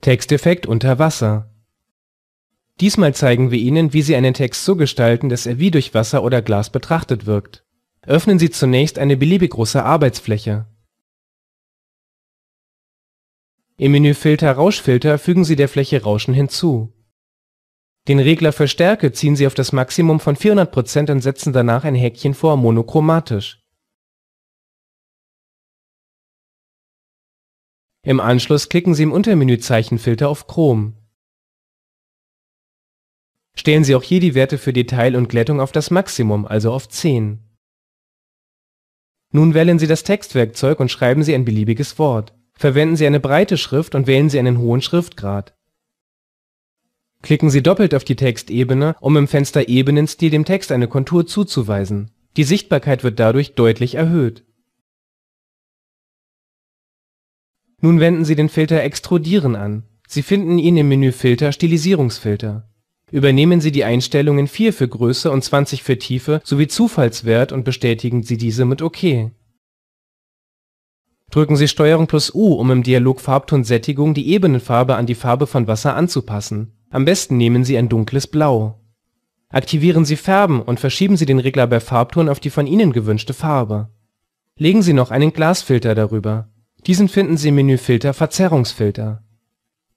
Texteffekt unter Wasser Diesmal zeigen wir Ihnen, wie Sie einen Text so gestalten, dass er wie durch Wasser oder Glas betrachtet wirkt. Öffnen Sie zunächst eine beliebig große Arbeitsfläche. Im Menü Filter Rauschfilter fügen Sie der Fläche Rauschen hinzu. Den Regler für Stärke ziehen Sie auf das Maximum von 400 und setzen danach ein Häkchen vor Monochromatisch Im Anschluss klicken Sie im Untermenü Zeichenfilter auf Chrom. Stellen Sie auch hier die Werte für Detail und Glättung auf das Maximum, also auf 10. Nun wählen Sie das Textwerkzeug und schreiben Sie ein beliebiges Wort. Verwenden Sie eine breite Schrift und wählen Sie einen hohen Schriftgrad. Klicken Sie doppelt auf die Textebene, um im Fenster Ebenenstil dem Text eine Kontur zuzuweisen. Die Sichtbarkeit wird dadurch deutlich erhöht Nun wenden Sie den Filter Extrudieren an. Sie finden ihn im Menü Filter Stilisierungsfilter. Übernehmen Sie die Einstellungen 4 für Größe und 20 für Tiefe sowie Zufallswert und bestätigen Sie diese mit OK. Drücken Sie plus U, um im Dialog Farbton Sättigung die Ebenenfarbe an die Farbe von Wasser anzupassen. Am besten nehmen Sie ein dunkles Blau. Aktivieren Sie Färben und verschieben Sie den Regler bei Farbton auf die von Ihnen gewünschte Farbe. Legen Sie noch einen Glasfilter darüber diesen finden Sie im Menüfilter Verzerrungsfilter.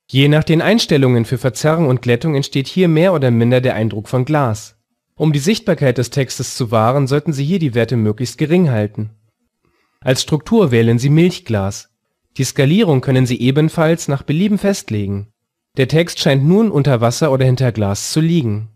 Je nach den Einstellungen für Verzerrung und Glättung entsteht hier mehr oder minder der Eindruck von Glas. Um die Sichtbarkeit des Textes zu wahren, sollten Sie hier die Werte möglichst gering halten. Als Struktur wählen Sie Milchglas. Die Skalierung können Sie ebenfalls nach Belieben festlegen. Der Text scheint nun unter Wasser oder hinter Glas zu liegen